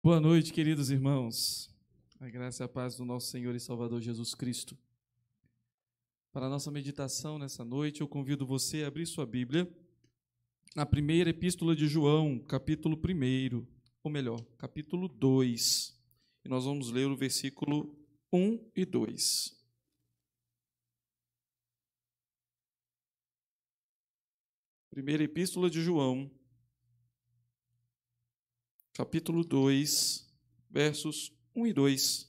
Boa noite, queridos irmãos. A graça e a paz do nosso Senhor e Salvador Jesus Cristo. Para a nossa meditação nessa noite, eu convido você a abrir sua Bíblia na primeira epístola de João, capítulo 1, ou melhor, capítulo 2. E nós vamos ler o versículo 1 e 2. Primeira epístola de João, capítulo 2, versos 1 e 2.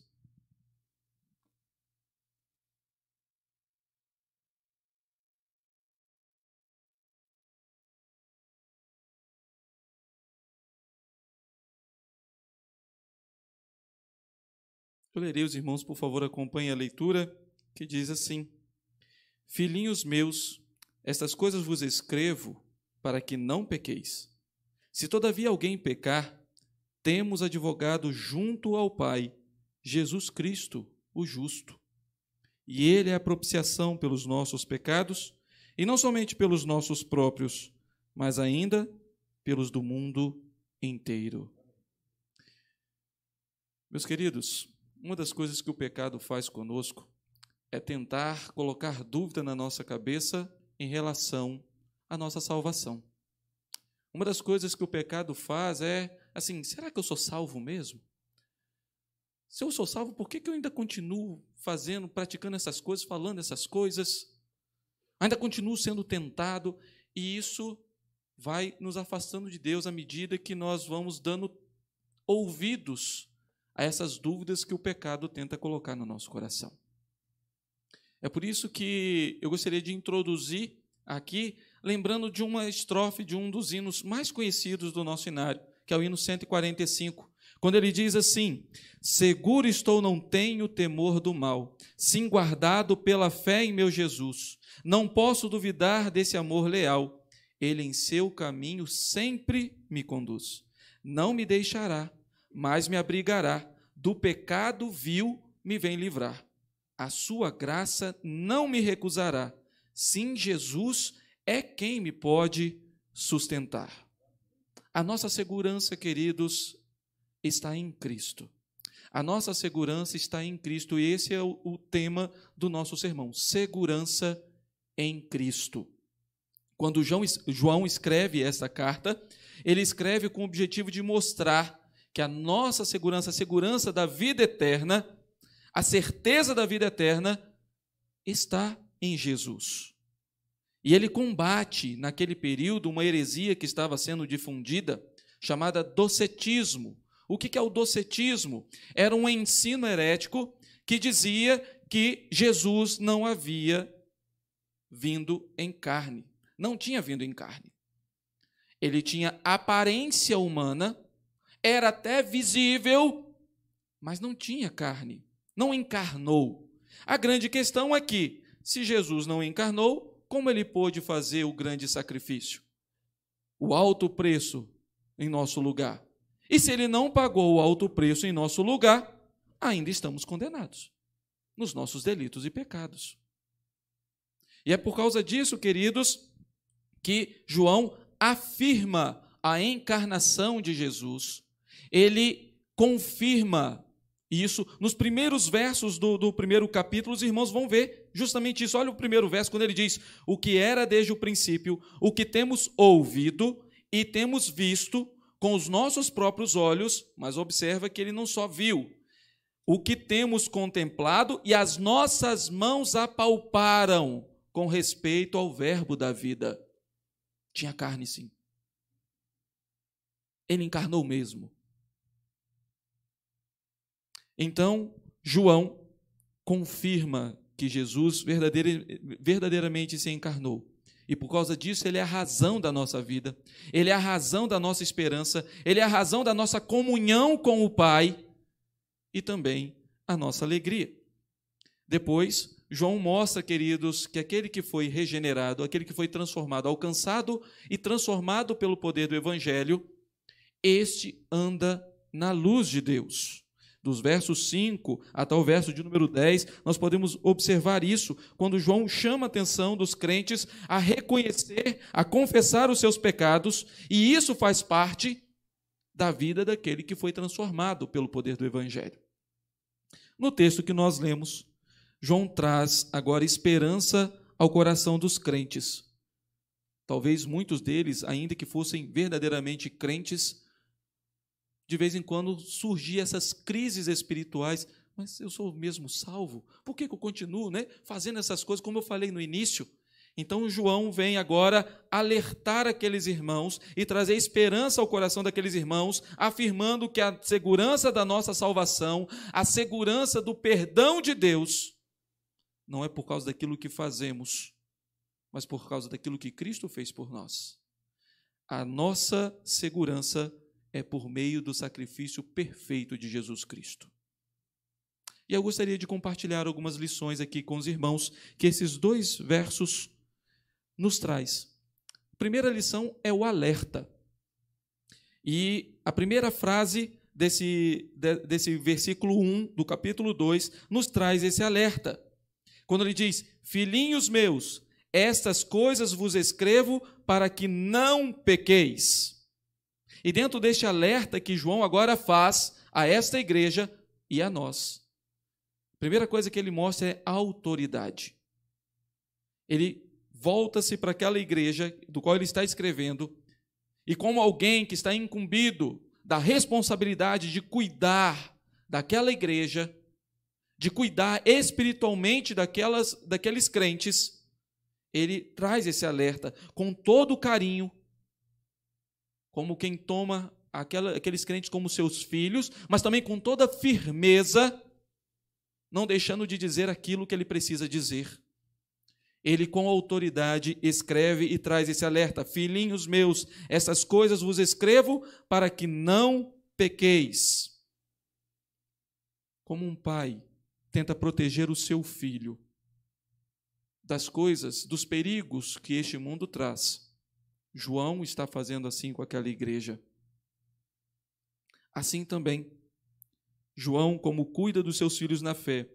Eu lerei os irmãos, por favor, acompanhe a leitura, que diz assim: Filhinhos meus, estas coisas vos escrevo para que não pequeis. Se todavia alguém pecar, temos advogado junto ao Pai, Jesus Cristo, o justo. E ele é a propiciação pelos nossos pecados, e não somente pelos nossos próprios, mas ainda pelos do mundo inteiro. Meus queridos, uma das coisas que o pecado faz conosco é tentar colocar dúvida na nossa cabeça em relação à nossa salvação. Uma das coisas que o pecado faz é assim: será que eu sou salvo mesmo? Se eu sou salvo, por que, eu ainda continuo fazendo, praticando essas coisas, falando essas coisas? Ainda continuo sendo tentado, e isso vai nos afastando de Deus à medida que nós vamos dando ouvidos a essas dúvidas que o pecado tenta colocar no nosso coração. É por isso que eu gostaria de introduzir aqui, lembrando de uma estrofe de um dos hinos mais conhecidos do nosso cenário, que é o hino 145, quando ele diz assim: Seguro estou, não tenho temor do mal, sim guardado pela fé em meu Jesus. Não posso duvidar desse amor leal. Ele em seu caminho sempre me conduz. Não me deixará, mas me abrigará. Do pecado vil me vem livrar. A sua graça não me recusará. Sim, Jesus é quem me pode sustentar. A nossa segurança, queridos, está em Cristo. A nossa segurança está em Cristo, e esse é o, o tema do nosso sermão: segurança em Cristo. Quando João, João escreve esta carta, ele escreve com o objetivo de mostrar que a nossa segurança, a segurança da vida eterna, a certeza da vida eterna, está em Jesus. E ele combate, naquele período, uma heresia que estava sendo difundida, chamada docetismo. O que é o docetismo? Era um ensino herético que dizia que Jesus não havia vindo em carne. Não tinha vindo em carne. Ele tinha aparência humana, era até visível, mas não tinha carne. Não encarnou. A grande questão é que, se Jesus não encarnou, como ele pôde fazer o grande sacrifício? O alto preço em nosso lugar. E se ele não pagou o alto preço em nosso lugar, ainda estamos condenados nos nossos delitos e pecados. E é por causa disso, queridos, que João afirma a encarnação de Jesus. Ele confirma e isso, nos primeiros versos do, do, primeiro capítulo, os irmãos vão ver justamente isso. Olha o primeiro verso, quando ele diz: O que era desde o princípio, o que temos ouvido e temos visto com os nossos próprios olhos, mas observa que ele não só viu, o que temos contemplado e as nossas mãos apalparam com respeito ao Verbo da vida. Tinha carne, sim. Ele encarnou mesmo. Então, João confirma que Jesus verdadeiramente se encarnou. E por causa disso, ele é a razão da nossa vida, ele é a razão da nossa esperança, ele é a razão da nossa comunhão com o Pai e também a nossa alegria. Depois, João mostra, queridos, que aquele que foi regenerado, aquele que foi transformado, alcançado e transformado pelo poder do Evangelho, este anda na luz de Deus dos versos 5 até o verso de número 10, nós podemos observar isso quando João chama a atenção dos crentes a reconhecer, a confessar os seus pecados, e isso faz parte da vida daquele que foi transformado pelo poder do Evangelho. No texto que nós lemos, João traz agora esperança ao coração dos crentes. Talvez muitos deles, ainda que fossem verdadeiramente crentes, de vez em quando surgir essas crises espirituais. Mas eu sou mesmo salvo? Por que, que eu continuo né, fazendo essas coisas, como eu falei no início? Então João vem agora alertar aqueles irmãos e trazer esperança ao coração daqueles irmãos, afirmando que a segurança da nossa salvação, a segurança do perdão de Deus, não é por causa daquilo que fazemos, mas por causa daquilo que Cristo fez por nós. A nossa segurança é por meio do sacrifício perfeito de Jesus Cristo. E eu gostaria de compartilhar algumas lições aqui com os irmãos que esses dois versos nos traz. A primeira lição é o alerta. E a primeira frase desse, desse versículo 1 do capítulo 2 nos traz esse alerta. Quando ele diz: Filhinhos meus, estas coisas vos escrevo para que não pequeis. E dentro deste alerta que João agora faz a esta igreja e a nós, a primeira coisa que ele mostra é autoridade. Ele volta-se para aquela igreja do qual ele está escrevendo, e como alguém que está incumbido da responsabilidade de cuidar daquela igreja, de cuidar espiritualmente daquelas, daqueles crentes, ele traz esse alerta com todo o carinho como quem toma aquela, aqueles crentes como seus filhos, mas também com toda firmeza, não deixando de dizer aquilo que ele precisa dizer. Ele, com autoridade, escreve e traz esse alerta: Filhinhos meus, essas coisas vos escrevo para que não pequeis. Como um pai tenta proteger o seu filho das coisas, dos perigos que este mundo traz, João está fazendo assim com aquela igreja. Assim também, João, como cuida dos seus filhos na fé,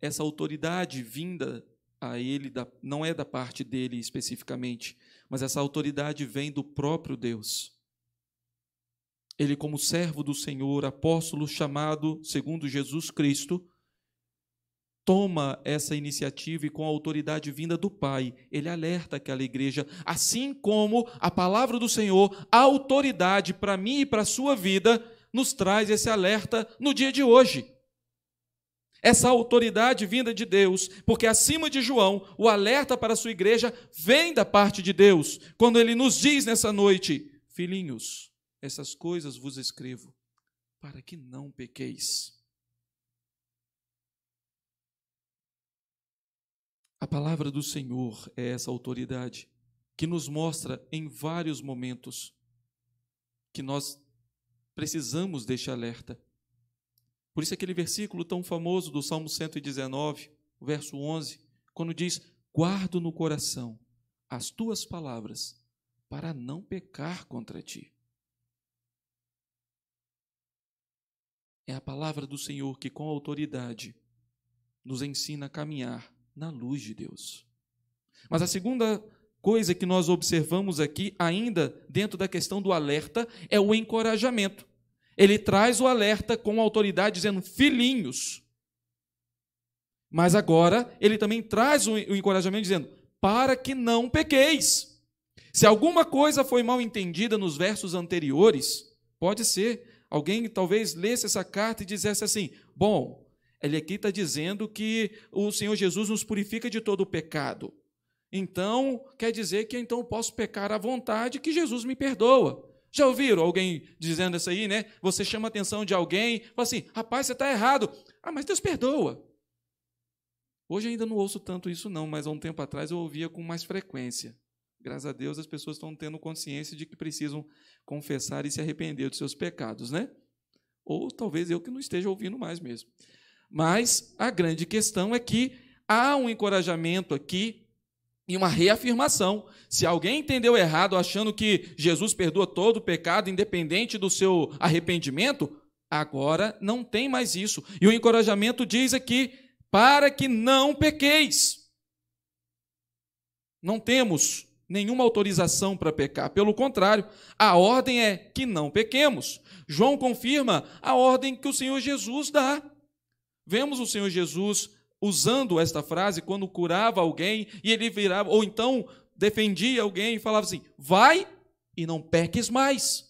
essa autoridade vinda a ele não é da parte dele especificamente, mas essa autoridade vem do próprio Deus. Ele, como servo do Senhor, apóstolo chamado segundo Jesus Cristo, toma essa iniciativa e com a autoridade vinda do Pai, ele alerta aquela igreja, assim como a palavra do Senhor, a autoridade para mim e para a sua vida, nos traz esse alerta no dia de hoje. Essa autoridade vinda de Deus, porque acima de João, o alerta para a sua igreja vem da parte de Deus, quando ele nos diz nessa noite: Filhinhos, essas coisas vos escrevo, para que não pequeis. A palavra do Senhor é essa autoridade que nos mostra em vários momentos que nós precisamos deste alerta. Por isso, aquele versículo tão famoso do Salmo 119, verso 11, quando diz: Guardo no coração as tuas palavras para não pecar contra ti. É a palavra do Senhor que, com autoridade, nos ensina a caminhar na luz de Deus. Mas a segunda coisa que nós observamos aqui, ainda dentro da questão do alerta, é o encorajamento. Ele traz o alerta com autoridade, dizendo: filhinhos. Mas agora ele também traz o encorajamento, dizendo: para que não pequeis. Se alguma coisa foi mal entendida nos versos anteriores, pode ser. Alguém talvez lesse essa carta e dissesse assim: bom, ele aqui está dizendo que o Senhor Jesus nos purifica de todo o pecado. Então, quer dizer que então eu posso pecar à vontade, que Jesus me perdoa. Já ouviram alguém dizendo isso aí, né? Você chama a atenção de alguém, fala assim: rapaz, você está errado. Ah, mas Deus perdoa. Hoje ainda não ouço tanto isso, não, mas há um tempo atrás eu ouvia com mais frequência. Graças a Deus as pessoas estão tendo consciência de que precisam confessar e se arrepender dos seus pecados, né? Ou talvez eu que não esteja ouvindo mais mesmo. Mas a grande questão é que há um encorajamento aqui e uma reafirmação. Se alguém entendeu errado, achando que Jesus perdoa todo o pecado, independente do seu arrependimento, agora não tem mais isso. E o encorajamento diz aqui: para que não pequeis. Não temos nenhuma autorização para pecar. Pelo contrário, a ordem é que não pequemos. João confirma a ordem que o Senhor Jesus dá. Vemos o Senhor Jesus usando esta frase quando curava alguém e ele virava, ou então defendia alguém e falava assim: vai e não peques mais.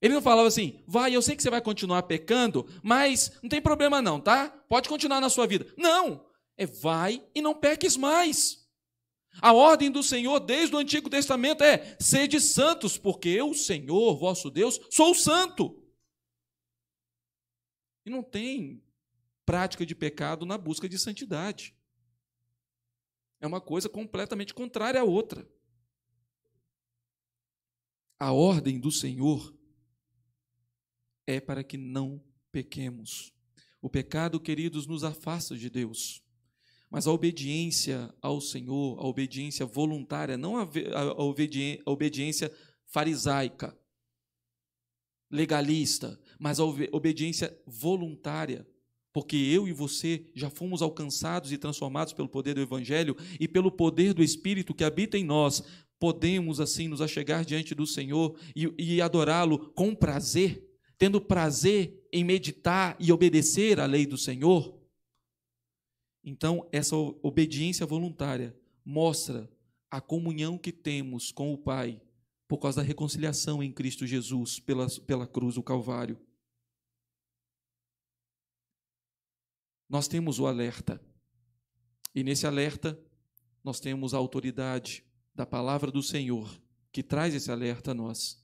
Ele não falava assim, vai, eu sei que você vai continuar pecando, mas não tem problema não, tá? Pode continuar na sua vida. Não! É vai e não peques mais. A ordem do Senhor desde o Antigo Testamento é: sede santos, porque eu, Senhor vosso Deus, sou santo. E não tem prática de pecado na busca de santidade. É uma coisa completamente contrária à outra. A ordem do Senhor é para que não pequemos. O pecado, queridos, nos afasta de Deus. Mas a obediência ao Senhor, a obediência voluntária, não a, obediência farisaica, legalista, mas a obediência voluntária, porque eu e você já fomos alcançados e transformados pelo poder do Evangelho e pelo poder do Espírito que habita em nós, podemos assim nos achegar diante do Senhor e, e adorá-lo com prazer, tendo prazer em meditar e obedecer à lei do Senhor. Então, essa obediência voluntária mostra a comunhão que temos com o Pai por causa da reconciliação em Cristo Jesus pela, pela cruz, o Calvário. nós temos o alerta. E nesse alerta, nós temos a autoridade da palavra do Senhor, que traz esse alerta a nós.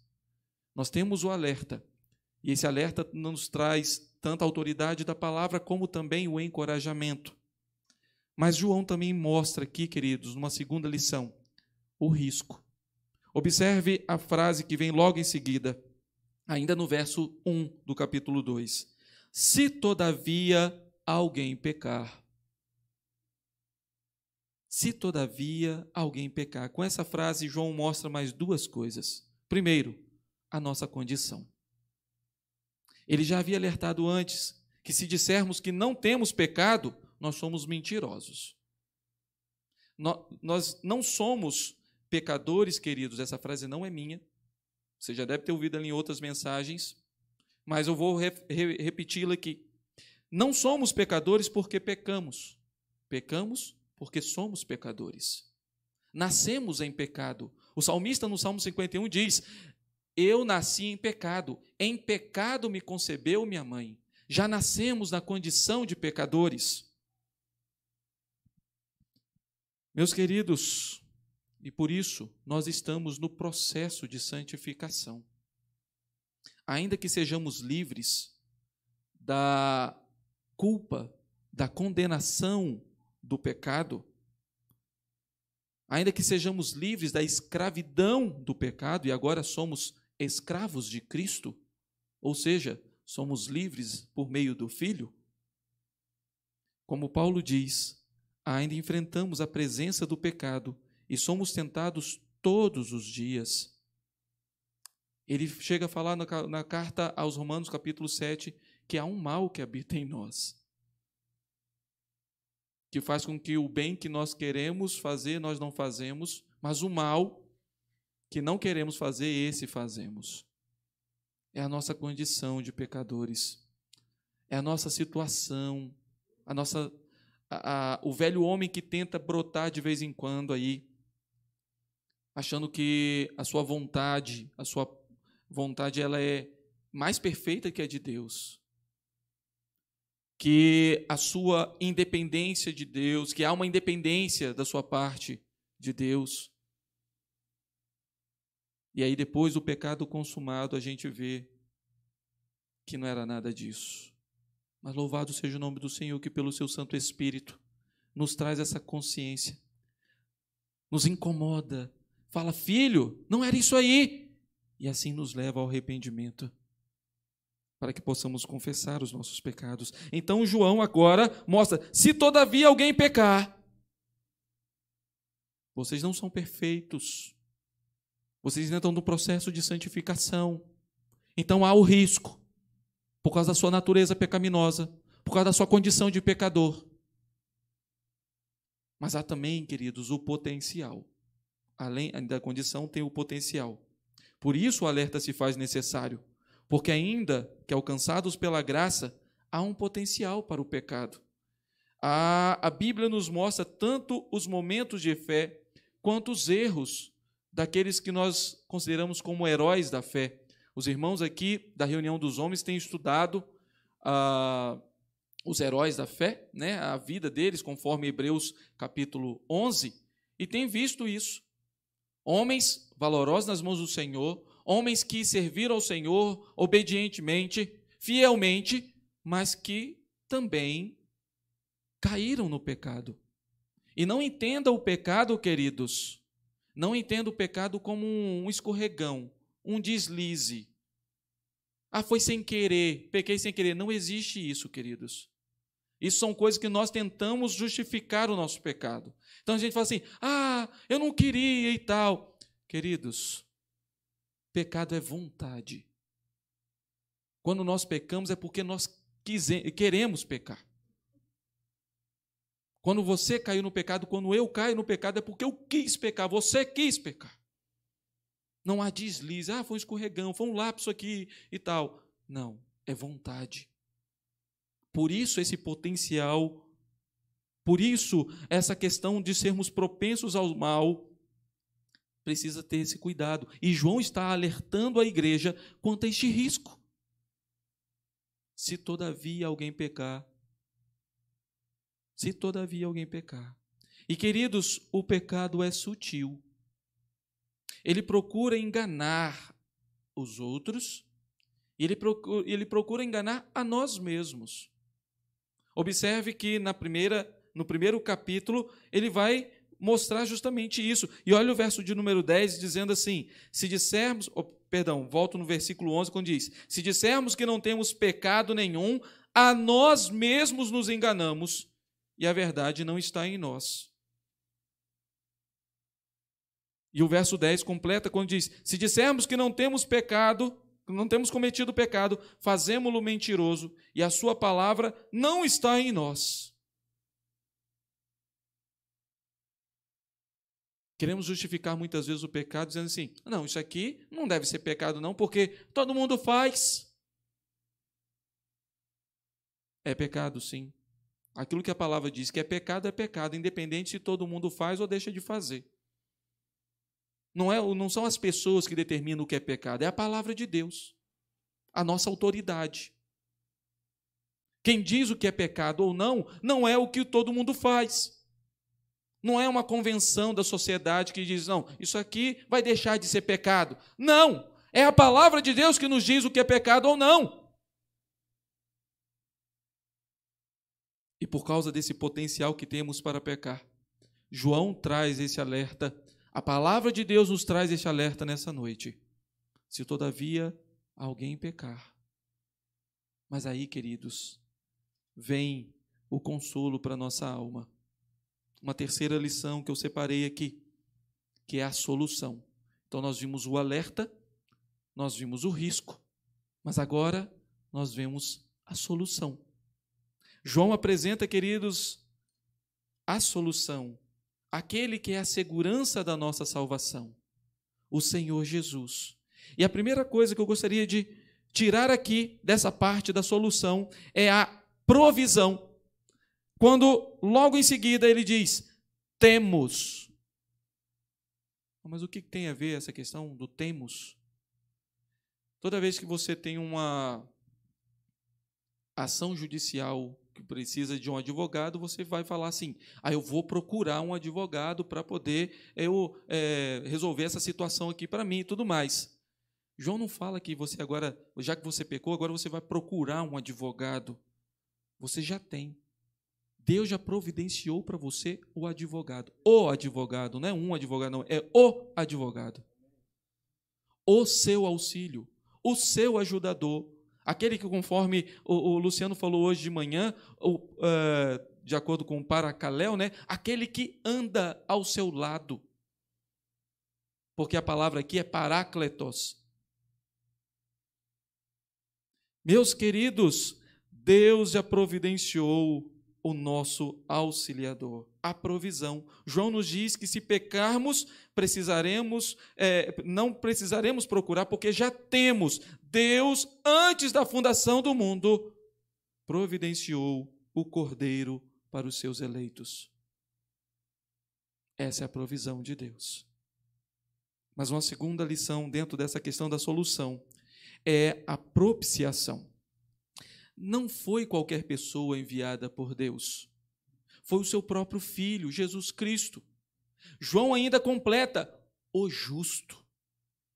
Nós temos o alerta. E esse alerta nos traz tanto a autoridade da palavra como também o encorajamento. Mas João também mostra aqui, queridos, numa segunda lição, o risco. Observe a frase que vem logo em seguida, ainda no verso 1 do capítulo 2. Se todavia alguém pecar. Se todavia alguém pecar. Com essa frase, João mostra mais duas coisas. Primeiro, a nossa condição. Ele já havia alertado antes que, se dissermos que não temos pecado, nós somos mentirosos. Nós não somos pecadores, queridos. Essa frase não é minha. Você já deve ter ouvido ela em outras mensagens, mas eu vou re repeti-la aqui. Não somos pecadores porque pecamos. Pecamos porque somos pecadores. Nascemos em pecado. O salmista no Salmo 51 diz: Eu nasci em pecado, em pecado me concebeu minha mãe. Já nascemos na condição de pecadores. Meus queridos, e por isso nós estamos no processo de santificação. Ainda que sejamos livres da culpa da condenação do pecado, ainda que sejamos livres da escravidão do pecado e agora somos escravos de Cristo, ou seja, somos livres por meio do Filho, como Paulo diz, ainda enfrentamos a presença do pecado e somos tentados todos os dias. Ele chega a falar na, carta aos Romanos, capítulo 7, que há um mal que habita em nós, que faz com que o bem que nós queremos fazer, nós não fazemos, mas o mal que não queremos fazer, esse fazemos. É a nossa condição de pecadores, é a nossa situação, a nossa, a, a, o velho homem que tenta brotar de vez em quando aí, achando que a sua vontade, a sua vontade ela é mais perfeita que a de Deus que a sua independência de Deus, que há uma independência da sua parte de Deus. E aí, depois do pecado consumado, a gente vê que não era nada disso. Mas louvado seja o nome do Senhor, que pelo seu Santo Espírito nos traz essa consciência, nos incomoda, fala, filho, não era isso aí, e assim nos leva ao arrependimento para que possamos confessar os nossos pecados. Então João agora mostra: se todavia alguém pecar, vocês não são perfeitos. Vocês ainda estão no processo de santificação. Então há o risco, por causa da sua natureza pecaminosa, por causa da sua condição de pecador. Mas há também, queridos, o potencial. Além da condição, tem o potencial. Por isso o alerta se faz necessário. Porque, ainda que alcançados pela graça, há um potencial para o pecado. A, a Bíblia nos mostra tanto os momentos de fé quanto os erros daqueles que nós consideramos como heróis da fé. Os irmãos aqui da reunião dos homens têm estudado ah, os heróis da fé, né, a vida deles, conforme Hebreus capítulo 11, e têm visto isso. Homens valorosos nas mãos do Senhor, homens que serviram ao Senhor obedientemente, fielmente, mas que também caíram no pecado. E não entenda o pecado, queridos, não entenda o pecado como um escorregão, um deslize. Ah, foi sem querer, pequei sem querer. Não existe isso, queridos. Isso são coisas que nós tentamos justificar o nosso pecado. Então a gente fala assim: ah, eu não queria e tal. Queridos, Pecado é vontade. Quando nós pecamos é porque nós queremos pecar. Quando você caiu no pecado, quando eu caio no pecado, é porque eu quis pecar, você quis pecar. Não há deslize, ah, foi um escorregão, foi um lapso aqui e tal. Não, é vontade. Por isso esse potencial, por isso essa questão de sermos propensos ao mal, precisa ter esse cuidado. E João está alertando a igreja quanto a este risco. Se todavia alguém pecar, se todavia alguém pecar. E queridos, o pecado é sutil. Ele procura enganar os outros, ele procura, ele procura enganar a nós mesmos. Observe que na primeira, no primeiro capítulo, ele vai mostrar justamente isso. E olha o verso de número 10 dizendo assim: se dissermos, oh, perdão, volto no versículo 11 quando diz: se dissermos que não temos pecado nenhum, a nós mesmos nos enganamos e a verdade não está em nós. E o verso 10 completa quando diz: se dissermos que não temos pecado, não temos cometido pecado, fazemos-lo mentiroso e a sua palavra não está em nós. Queremos justificar muitas vezes o pecado dizendo assim: não, isso aqui não deve ser pecado, não, porque todo mundo faz. É pecado, sim. Aquilo que a palavra diz que é pecado, é pecado, independente se todo mundo faz ou deixa de fazer. Não, é, não são as pessoas que determinam o que é pecado, é a palavra de Deus, a nossa autoridade. Quem diz o que é pecado ou não, não é o que todo mundo faz. Não é uma convenção da sociedade que diz, não, isso aqui vai deixar de ser pecado. Não! É a palavra de Deus que nos diz o que é pecado ou não. E por causa desse potencial que temos para pecar, João traz esse alerta, a palavra de Deus nos traz esse alerta nessa noite. Se todavia alguém pecar. Mas aí, queridos, vem o consolo para nossa alma uma terceira lição que eu separei aqui, que é a solução. Então nós vimos o alerta, nós vimos o risco, mas agora nós vemos a solução. João apresenta, queridos, a solução, aquele que é a segurança da nossa salvação, o Senhor Jesus. E a primeira coisa que eu gostaria de tirar aqui dessa parte da solução é a provisão. Quando logo em seguida ele diz: temos. Mas o que tem a ver essa questão do temos? Toda vez que você tem uma ação judicial que precisa de um advogado, você vai falar assim: ah, eu vou procurar um advogado para poder eh, eu é, resolver essa situação aqui para mim e tudo mais. João não fala que você agora, já que você pecou, agora você vai procurar um advogado. Você já tem. Deus já providenciou para você o advogado. O advogado, não é um advogado, não, é o advogado. O seu auxílio, o seu ajudador. Aquele que, conforme o, o Luciano falou hoje de manhã, o, uh, de acordo com o Paracaléu, né? aquele que anda ao seu lado. Porque a palavra aqui é paracletos. Meus queridos, Deus já providenciou o nosso auxiliador, a provisão. João nos diz que se pecarmos, precisaremos, é, não precisaremos procurar, porque já temos Deus antes da fundação do mundo providenciou o Cordeiro para os seus eleitos. Essa é a provisão de Deus. Mas uma segunda lição dentro dessa questão da solução é a propiciação não foi qualquer pessoa enviada por Deus. Foi o seu próprio filho, Jesus Cristo. João ainda completa o justo.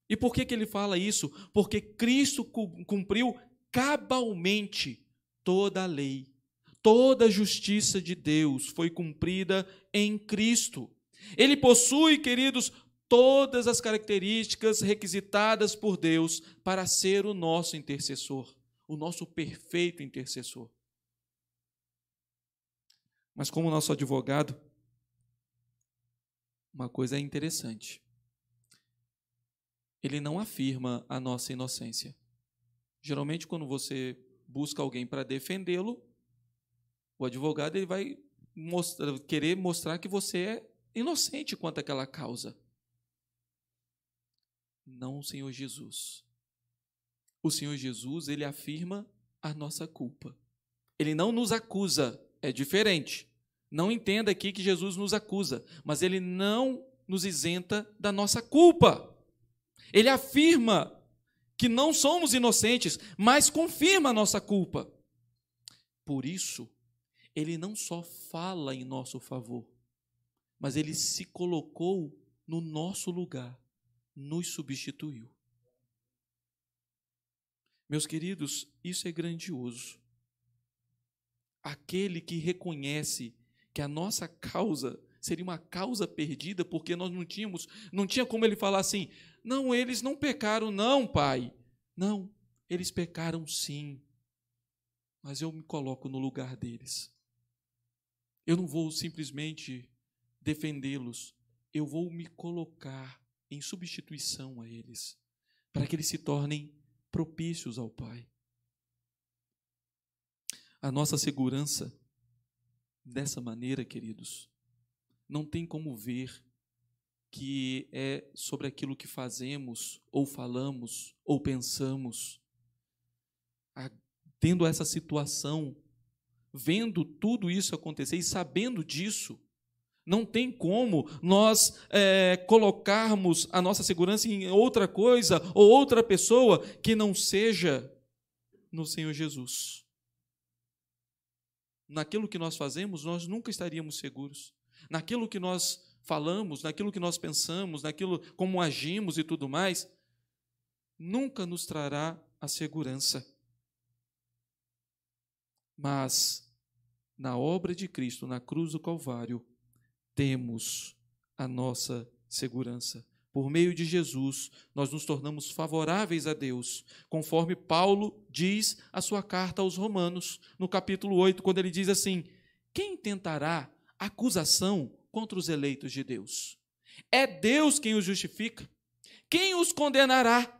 E por que, que ele fala isso? Porque Cristo cumpriu cabalmente toda a lei. Toda a justiça de Deus foi cumprida em Cristo. Ele possui, queridos, todas as características requisitadas por Deus para ser o nosso intercessor o nosso perfeito intercessor. Mas como nosso advogado, uma coisa é interessante. Ele não afirma a nossa inocência. Geralmente, quando você busca alguém para defendê-lo, o advogado ele vai mostrar, querer mostrar que você é inocente quanto àquela causa. Não, Senhor Jesus o Senhor Jesus, ele afirma a nossa culpa. Ele não nos acusa, é diferente. Não entenda aqui que Jesus nos acusa, mas ele não nos isenta da nossa culpa. Ele afirma que não somos inocentes, mas confirma a nossa culpa. Por isso, ele não só fala em nosso favor, mas ele se colocou no nosso lugar, nos substituiu. Meus queridos, isso é grandioso. Aquele que reconhece que a nossa causa seria uma causa perdida, porque nós não tínhamos, não tinha como ele falar assim: "Não, eles não pecaram não, pai". Não, eles pecaram sim. Mas eu me coloco no lugar deles. Eu não vou simplesmente defendê-los, eu vou me colocar em substituição a eles, para que eles se tornem propícios ao Pai. A nossa segurança, dessa maneira, queridos, não tem como ver que é sobre aquilo que fazemos, ou falamos, ou pensamos. A, tendo essa situação, vendo tudo isso acontecer e sabendo disso, não tem como nós é, colocarmos a nossa segurança em outra coisa ou outra pessoa que não seja no Senhor Jesus. Naquilo que nós fazemos, nós nunca estaríamos seguros. Naquilo que nós falamos, naquilo que nós pensamos, naquilo como agimos e tudo mais, nunca nos trará a segurança. Mas na obra de Cristo, na cruz do Calvário, temos a nossa segurança. Por meio de Jesus, nós nos tornamos favoráveis a Deus, conforme Paulo diz a sua carta aos Romanos, no capítulo 8, quando ele diz assim: Quem tentará acusação contra os eleitos de Deus? É Deus quem os justifica. Quem os condenará?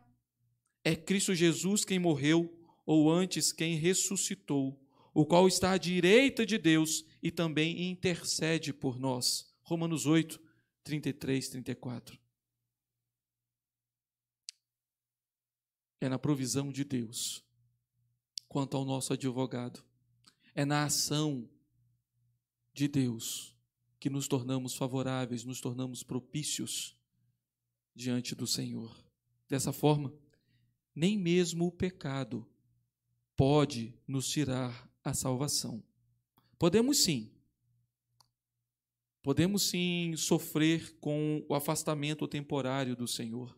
É Cristo Jesus quem morreu, ou antes quem ressuscitou, o qual está à direita de Deus e também intercede por nós. Romanos 8, 33, 34. É na provisão de Deus quanto ao nosso advogado. É na ação de Deus que nos tornamos favoráveis, nos tornamos propícios diante do Senhor. Dessa forma, nem mesmo o pecado pode nos tirar a salvação. Podemos sim Podemos sim sofrer com o afastamento temporário do Senhor.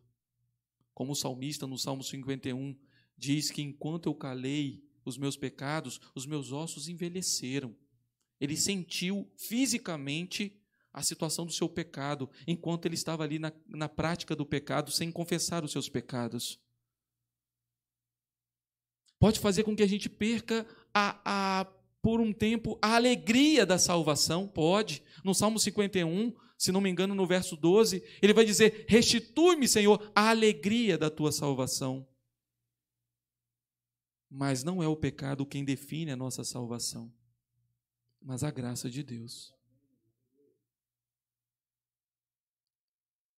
Como o salmista no Salmo 51 diz que enquanto eu calei os meus pecados, os meus ossos envelheceram. Ele sentiu fisicamente a situação do seu pecado, enquanto ele estava ali na, na prática do pecado, sem confessar os seus pecados. Pode fazer com que a gente perca a, a por um tempo a alegria da salvação? Pode. No Salmo 51, se não me engano, no verso 12, ele vai dizer: Restitui-me, Senhor, a alegria da tua salvação. Mas não é o pecado quem define a nossa salvação, mas a graça de Deus.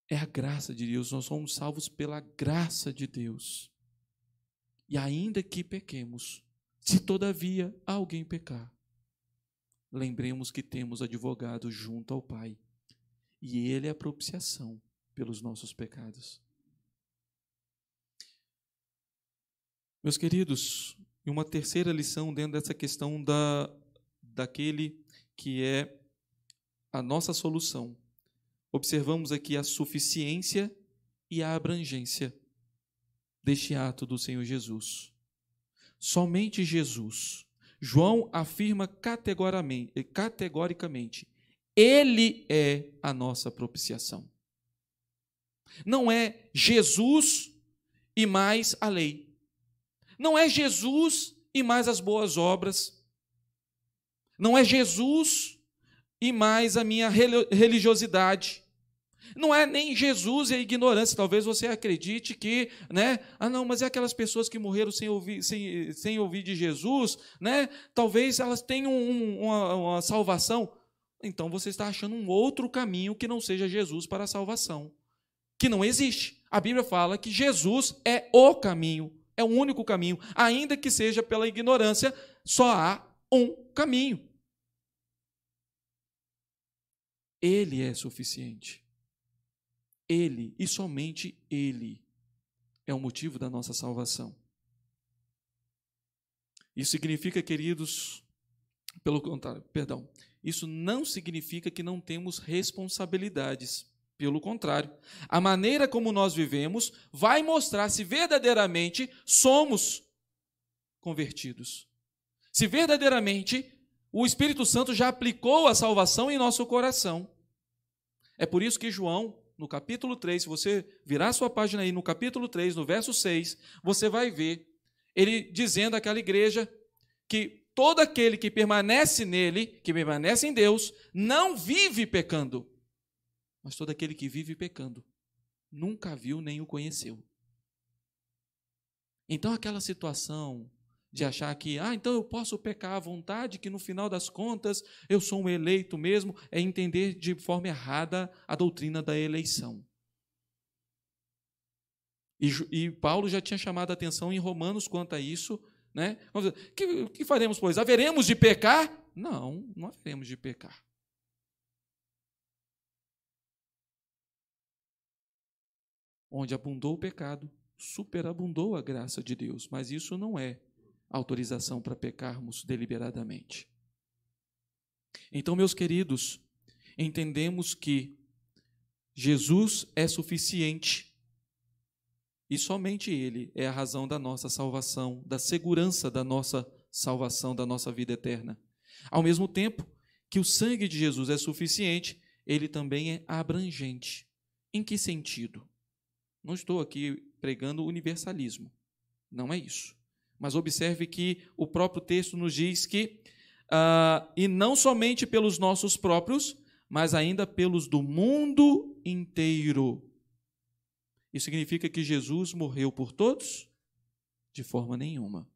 É a graça de Deus, nós somos salvos pela graça de Deus. E ainda que pequemos, se todavia alguém pecar, lembremos que temos advogado junto ao Pai, e ele é a propiciação pelos nossos pecados. Meus queridos, e uma terceira lição dentro dessa questão da daquele que é a nossa solução. Observamos aqui a suficiência e a abrangência deste ato do Senhor Jesus somente Jesus. João afirma categoricamente: Ele é a nossa propiciação. Não é Jesus e mais a lei. Não é Jesus e mais as boas obras. Não é Jesus e mais a minha religiosidade. Não é nem Jesus e a ignorância. Talvez você acredite que, né? Ah, não, mas é aquelas pessoas que morreram sem ouvir, sem, sem ouvir de Jesus, né? Talvez elas tenham um, uma, uma salvação. Então você está achando um outro caminho que não seja Jesus para a salvação, que não existe. A Bíblia fala que Jesus é o caminho, é o único caminho, ainda que seja pela ignorância, só há um caminho. Ele é suficiente. Ele e somente Ele é o motivo da nossa salvação. Isso significa, queridos, pelo contrário, perdão, isso não significa que não temos responsabilidades. Pelo contrário, a maneira como nós vivemos vai mostrar se verdadeiramente somos convertidos. Se verdadeiramente o Espírito Santo já aplicou a salvação em nosso coração. É por isso que João no capítulo 3, se você virar sua página aí, no capítulo 3, no verso 6, você vai ver ele dizendo àquela igreja que todo aquele que permanece nele, que permanece em Deus, não vive pecando. Mas todo aquele que vive pecando nunca viu nem o conheceu. Então aquela situação de achar que, ah, então eu posso pecar à vontade, que no final das contas eu sou um eleito mesmo, é entender de forma errada a doutrina da eleição. E, e Paulo já tinha chamado a atenção em Romanos quanto a isso. Né? Vamos dizer, que, que faremos, pois? Haveremos de pecar? Não, não haveremos de pecar. Onde abundou o pecado, superabundou a graça de Deus, mas isso não é autorização para pecarmos deliberadamente. Então, meus queridos, entendemos que Jesus é suficiente e somente Ele é a razão da nossa salvação, da segurança da nossa salvação, da nossa vida eterna. Ao mesmo tempo que o sangue de Jesus é suficiente, ele também é abrangente. Em que sentido? Não estou aqui pregando universalismo. Não é isso. Mas observe que o próprio texto nos diz que, uh, e não somente pelos nossos próprios, mas ainda pelos do mundo inteiro. Isso significa que Jesus morreu por todos? De forma nenhuma.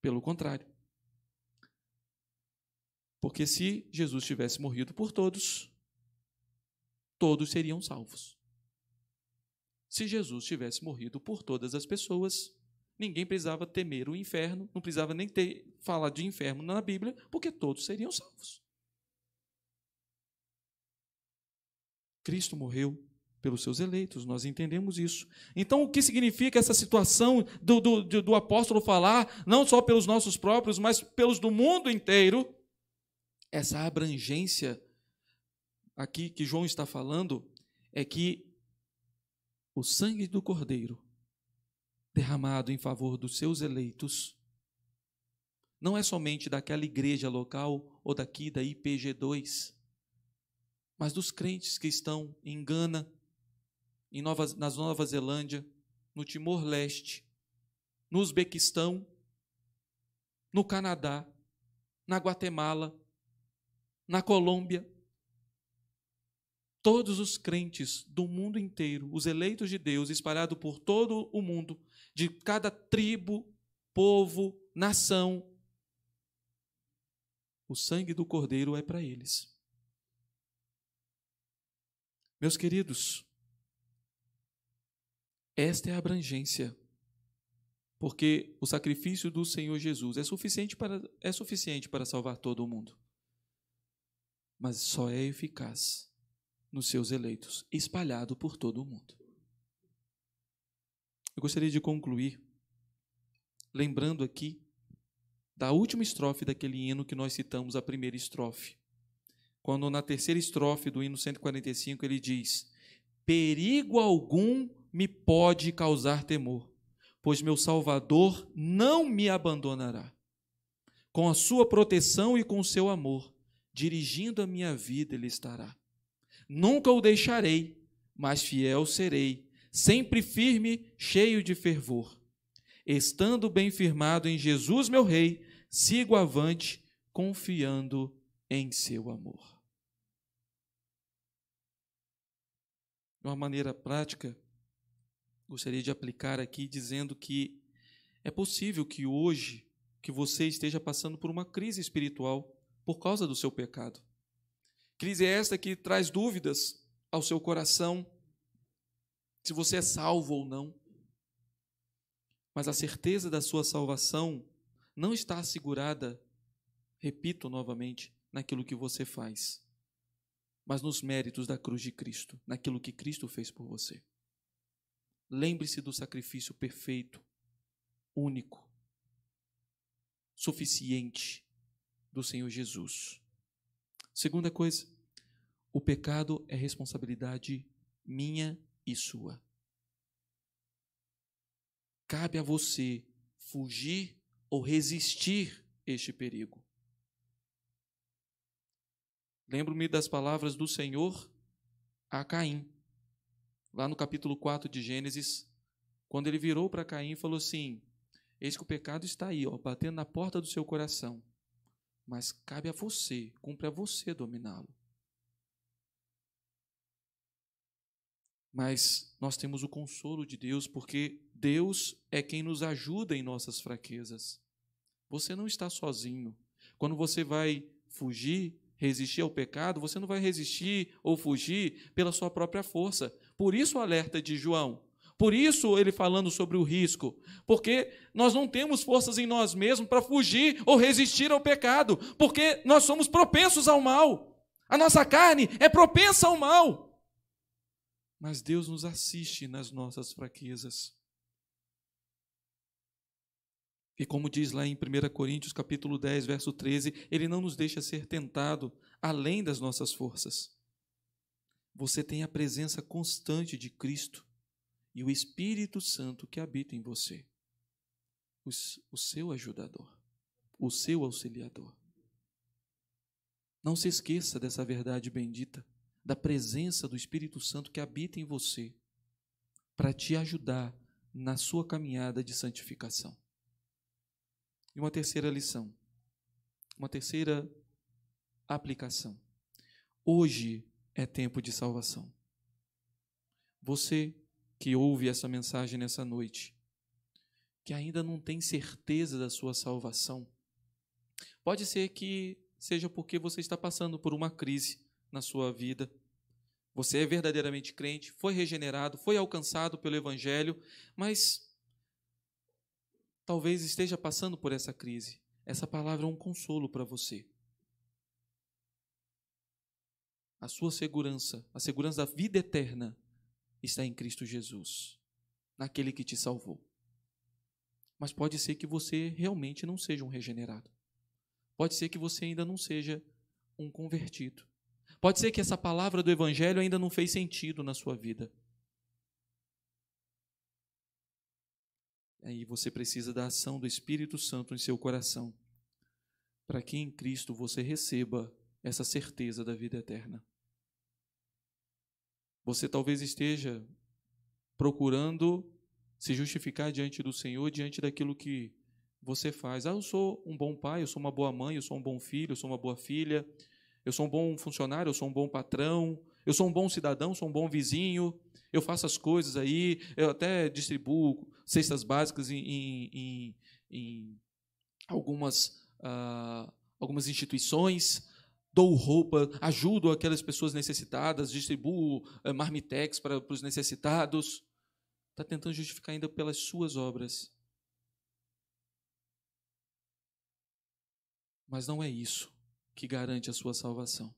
Pelo contrário. Porque se Jesus tivesse morrido por todos, todos seriam salvos. Se Jesus tivesse morrido por todas as pessoas, Ninguém precisava temer o inferno, não precisava nem ter falar de inferno na Bíblia, porque todos seriam salvos. Cristo morreu pelos seus eleitos, nós entendemos isso. Então, o que significa essa situação do, do, do, apóstolo falar, não só pelos nossos próprios, mas pelos do mundo inteiro? Essa abrangência aqui que João está falando é que o sangue do Cordeiro derramado em favor dos seus eleitos não é somente daquela igreja local ou daqui da IPG2, mas dos crentes que estão em Gana, em Nova, na Nova Zelândia, no Timor-Leste, no Uzbequistão, no Canadá, na Guatemala, na Colômbia. Todos os crentes do mundo inteiro, os eleitos de Deus espalhados por todo o mundo, de cada tribo, povo, nação. O sangue do Cordeiro é para eles. Meus queridos, esta é a abrangência, porque o sacrifício do Senhor Jesus é suficiente para, é suficiente para salvar todo o mundo, mas só é eficaz nos seus eleitos, espalhado por todo o mundo. Eu gostaria de concluir lembrando aqui da última estrofe daquele hino que nós citamos, a primeira estrofe. Quando na terceira estrofe do hino 145 ele diz: Perigo algum me pode causar temor, pois meu Salvador não me abandonará. Com a sua proteção e com o seu amor, dirigindo a minha vida, ele estará. Nunca o deixarei, mas fiel serei sempre firme, cheio de fervor. Estando bem firmado em Jesus, meu Rei, sigo avante, confiando em seu amor. De uma maneira prática, gostaria de aplicar aqui dizendo que é possível que hoje que você esteja passando por uma crise espiritual por causa do seu pecado. Crise esta que traz dúvidas ao seu coração, se você é salvo ou não. Mas a certeza da sua salvação não está assegurada, repito novamente, naquilo que você faz, mas nos méritos da cruz de Cristo, naquilo que Cristo fez por você. Lembre-se do sacrifício perfeito, único, suficiente do Senhor Jesus. Segunda coisa, o pecado é responsabilidade minha e sua. Cabe a você fugir ou resistir este perigo. Lembro-me das palavras do Senhor a Caim, lá no capítulo 4 de Gênesis, quando ele virou para Caim e falou assim: Eis que o pecado está aí, ó, batendo na porta do seu coração, mas cabe a você, cumpre a você dominá-lo. Mas nós temos o consolo de Deus, porque Deus é quem nos ajuda em nossas fraquezas. Você não está sozinho. Quando você vai fugir, resistir ao pecado, você não vai resistir ou fugir pela sua própria força. Por isso o alerta de João. Por isso ele falando sobre o risco, porque nós não temos forças em nós mesmos para fugir ou resistir ao pecado, porque nós somos propensos ao mal. A nossa carne é propensa ao mal. Mas Deus nos assiste nas nossas fraquezas. E como diz lá em 1 Coríntios capítulo 10, verso 13, ele não nos deixa ser tentado além das nossas forças. Você tem a presença constante de Cristo e o Espírito Santo que habita em você. O, o seu ajudador, o seu auxiliador. Não se esqueça dessa verdade bendita da presença do Espírito Santo que habita em você para te ajudar na sua caminhada de santificação. E uma terceira lição, uma terceira aplicação. Hoje é tempo de salvação. Você que ouve essa mensagem nessa noite, que ainda não tem certeza da sua salvação, pode ser que seja porque você está passando por uma crise na sua vida. Você é verdadeiramente crente, foi regenerado, foi alcançado pelo Evangelho, mas talvez esteja passando por essa crise. Essa palavra é um consolo para você. A sua segurança, a segurança da vida eterna, está em Cristo Jesus, naquele que te salvou. Mas pode ser que você realmente não seja um regenerado. Pode ser que você ainda não seja um convertido. Pode ser que essa palavra do Evangelho ainda não fez sentido na sua vida. Aí você precisa da ação do Espírito Santo em seu coração, para que em Cristo você receba essa certeza da vida eterna. Você talvez esteja procurando se justificar diante do Senhor, diante daquilo que você faz. Ah, eu sou um bom pai, eu sou uma boa mãe, eu sou um bom filho, eu sou uma boa filha, eu sou um bom funcionário, eu sou um bom patrão, eu sou um bom cidadão, sou um bom vizinho, eu faço as coisas aí, eu até distribuo cestas básicas em, em, em algumas, ah, algumas instituições, dou roupa, ajudo aquelas pessoas necessitadas, distribuo eh, marmitex para, para os necessitados. Está tentando justificar ainda pelas suas obras. Mas não é isso que garante a sua salvação.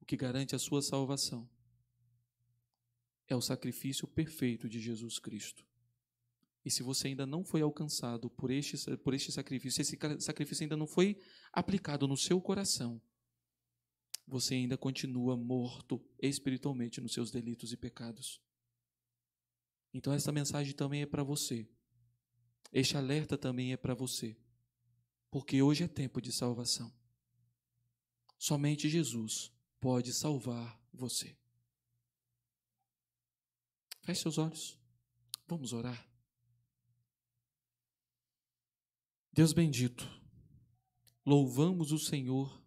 O que garante a sua salvação é o sacrifício perfeito de Jesus Cristo. E se você ainda não foi alcançado por este, por este sacrifício, esse sacrifício ainda não foi aplicado no seu coração, você ainda continua morto espiritualmente nos seus delitos e pecados. Então, esta mensagem também é para você. Este alerta também é para você porque hoje é tempo de salvação. Somente Jesus pode salvar você. Feche seus olhos. Vamos orar. Deus bendito, louvamos o Senhor,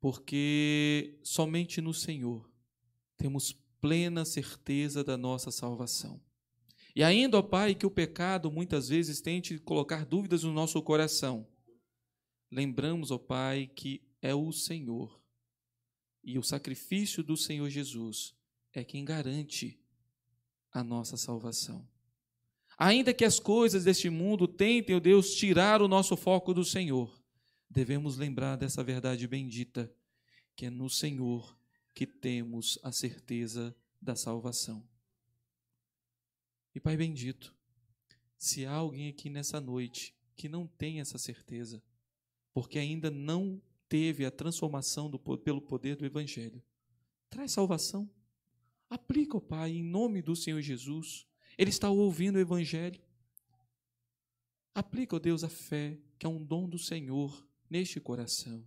porque somente no Senhor temos plena certeza da nossa salvação. E ainda, ó Pai, que o pecado muitas vezes tente colocar dúvidas no nosso coração, Lembramos, ó Pai, que é o Senhor e o sacrifício do Senhor Jesus é quem garante a nossa salvação. Ainda que as coisas deste mundo tentem, ó Deus, tirar o nosso foco do Senhor, devemos lembrar dessa verdade bendita, que é no Senhor que temos a certeza da salvação. E Pai bendito, se há alguém aqui nessa noite que não tem essa certeza, porque ainda não teve a transformação do, pelo poder do Evangelho. Traz salvação. Aplica, ó Pai, em nome do Senhor Jesus. Ele está ouvindo o Evangelho. Aplica, ó Deus, a fé, que é um dom do Senhor, neste coração,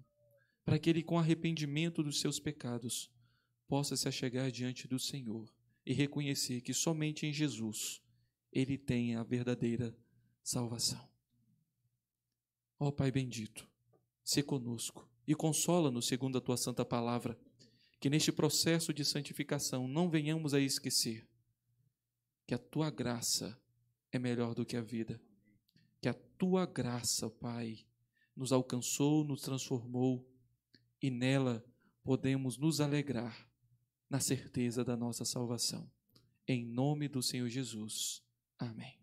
para que ele, com arrependimento dos seus pecados, possa se achegar diante do Senhor e reconhecer que somente em Jesus ele tem a verdadeira salvação. Ó Pai bendito, se conosco e consola-nos segundo a tua santa palavra, que neste processo de santificação não venhamos a esquecer que a tua graça é melhor do que a vida, que a tua graça, Pai, nos alcançou, nos transformou e nela podemos nos alegrar na certeza da nossa salvação. Em nome do Senhor Jesus. Amém.